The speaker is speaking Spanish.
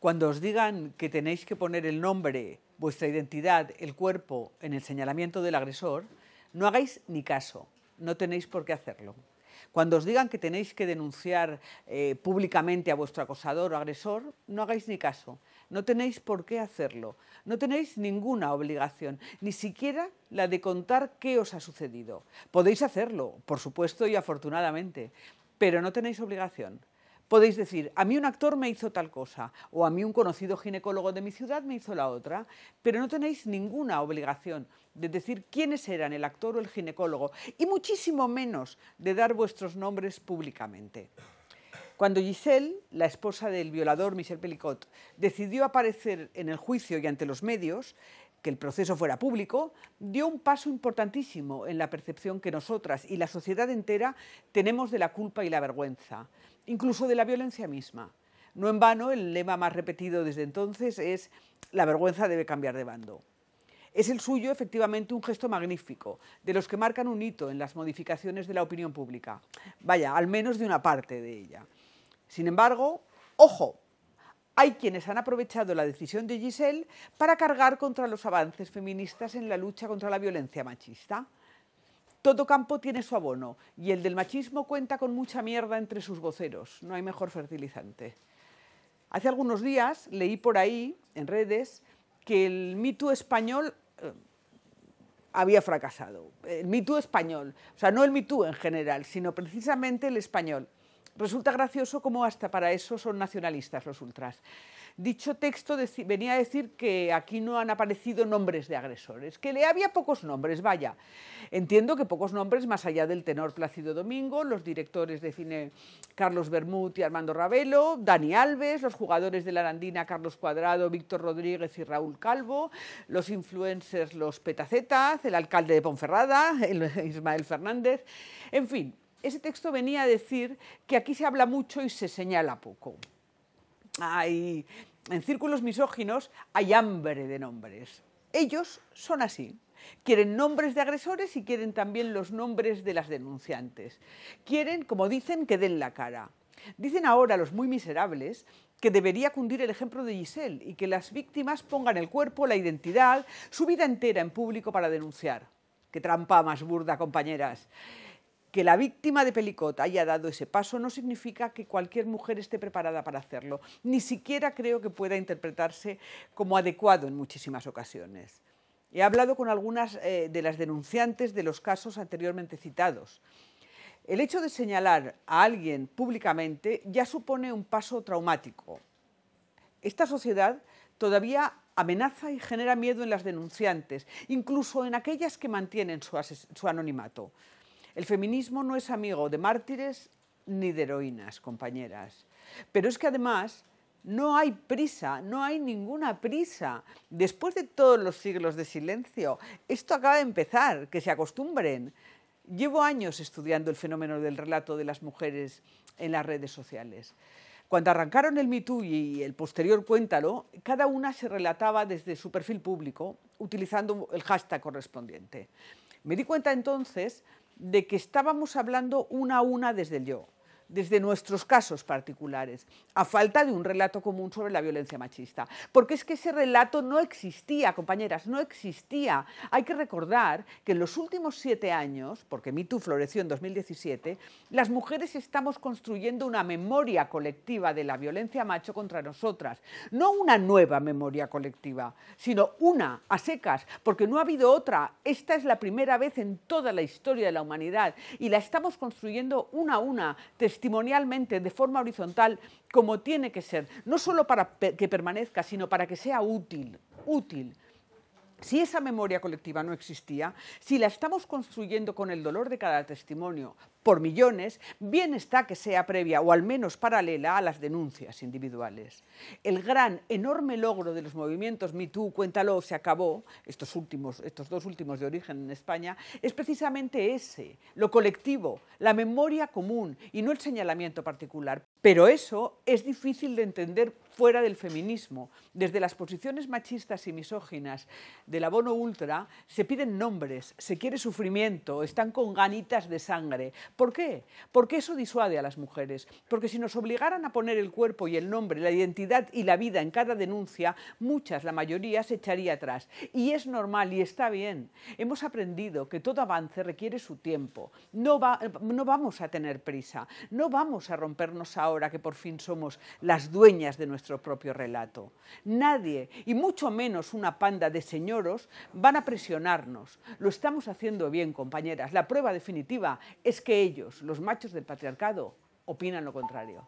Cuando os digan que tenéis que poner el nombre, vuestra identidad, el cuerpo en el señalamiento del agresor, no hagáis ni caso, no tenéis por qué hacerlo. Cuando os digan que tenéis que denunciar eh, públicamente a vuestro acosador o agresor, no hagáis ni caso, no tenéis por qué hacerlo, no tenéis ninguna obligación, ni siquiera la de contar qué os ha sucedido. Podéis hacerlo, por supuesto y afortunadamente, pero no tenéis obligación. Podéis decir, a mí un actor me hizo tal cosa o a mí un conocido ginecólogo de mi ciudad me hizo la otra, pero no tenéis ninguna obligación de decir quiénes eran el actor o el ginecólogo y muchísimo menos de dar vuestros nombres públicamente. Cuando Giselle, la esposa del violador Michel Pellicot, decidió aparecer en el juicio y ante los medios, que el proceso fuera público, dio un paso importantísimo en la percepción que nosotras y la sociedad entera tenemos de la culpa y la vergüenza, incluso de la violencia misma. No en vano, el lema más repetido desde entonces es la vergüenza debe cambiar de bando. Es el suyo efectivamente un gesto magnífico, de los que marcan un hito en las modificaciones de la opinión pública. Vaya, al menos de una parte de ella. Sin embargo, ojo, hay quienes han aprovechado la decisión de Giselle para cargar contra los avances feministas en la lucha contra la violencia machista. Todo campo tiene su abono y el del machismo cuenta con mucha mierda entre sus voceros. No hay mejor fertilizante. Hace algunos días leí por ahí, en redes, que el mito español eh, había fracasado. El mito español. O sea, no el mito en general, sino precisamente el español. Resulta gracioso como hasta para eso son nacionalistas los ultras. Dicho texto venía a decir que aquí no han aparecido nombres de agresores, que le había pocos nombres, vaya. Entiendo que pocos nombres más allá del tenor Plácido Domingo, los directores de cine Carlos Bermúdez y Armando Ravelo, Dani Alves, los jugadores de la Arandina Carlos Cuadrado, Víctor Rodríguez y Raúl Calvo, los influencers los Petacetas, el alcalde de Ponferrada, Ismael Fernández, en fin, ese texto venía a decir que aquí se habla mucho y se señala poco. Hay, en círculos misóginos hay hambre de nombres. Ellos son así. Quieren nombres de agresores y quieren también los nombres de las denunciantes. Quieren, como dicen, que den la cara. Dicen ahora los muy miserables que debería cundir el ejemplo de Giselle y que las víctimas pongan el cuerpo, la identidad, su vida entera en público para denunciar. Qué trampa más burda, compañeras. Que la víctima de pelicota haya dado ese paso no significa que cualquier mujer esté preparada para hacerlo. Ni siquiera creo que pueda interpretarse como adecuado en muchísimas ocasiones. He hablado con algunas eh, de las denunciantes de los casos anteriormente citados. El hecho de señalar a alguien públicamente ya supone un paso traumático. Esta sociedad todavía amenaza y genera miedo en las denunciantes, incluso en aquellas que mantienen su anonimato. El feminismo no es amigo de mártires ni de heroínas, compañeras. Pero es que además no hay prisa, no hay ninguna prisa. Después de todos los siglos de silencio, esto acaba de empezar, que se acostumbren. Llevo años estudiando el fenómeno del relato de las mujeres en las redes sociales. Cuando arrancaron el MeToo y el posterior Cuéntalo, cada una se relataba desde su perfil público utilizando el hashtag correspondiente. Me di cuenta entonces de que estábamos hablando una a una desde el yo desde nuestros casos particulares, a falta de un relato común sobre la violencia machista. Porque es que ese relato no existía, compañeras, no existía. Hay que recordar que en los últimos siete años, porque MeToo floreció en 2017, las mujeres estamos construyendo una memoria colectiva de la violencia macho contra nosotras. No una nueva memoria colectiva, sino una a secas, porque no ha habido otra. Esta es la primera vez en toda la historia de la humanidad y la estamos construyendo una a una testimonialmente, de forma horizontal, como tiene que ser, no solo para que permanezca, sino para que sea útil, útil. Si esa memoria colectiva no existía, si la estamos construyendo con el dolor de cada testimonio por millones, bien está que sea previa o al menos paralela a las denuncias individuales. El gran, enorme logro de los movimientos MeToo, Cuéntalo, Se Acabó, estos, últimos, estos dos últimos de origen en España, es precisamente ese, lo colectivo, la memoria común y no el señalamiento particular. Pero eso es difícil de entender fuera del feminismo. Desde las posiciones machistas y misóginas del abono ultra se piden nombres, se quiere sufrimiento, están con ganitas de sangre, ¿Por qué? Porque eso disuade a las mujeres. Porque si nos obligaran a poner el cuerpo y el nombre, la identidad y la vida en cada denuncia, muchas, la mayoría, se echaría atrás. Y es normal y está bien. Hemos aprendido que todo avance requiere su tiempo. No, va, no vamos a tener prisa. No vamos a rompernos ahora que por fin somos las dueñas de nuestro propio relato. Nadie, y mucho menos una panda de señoros, van a presionarnos. Lo estamos haciendo bien, compañeras. La prueba definitiva es que ellos, los machos del patriarcado, opinan lo contrario.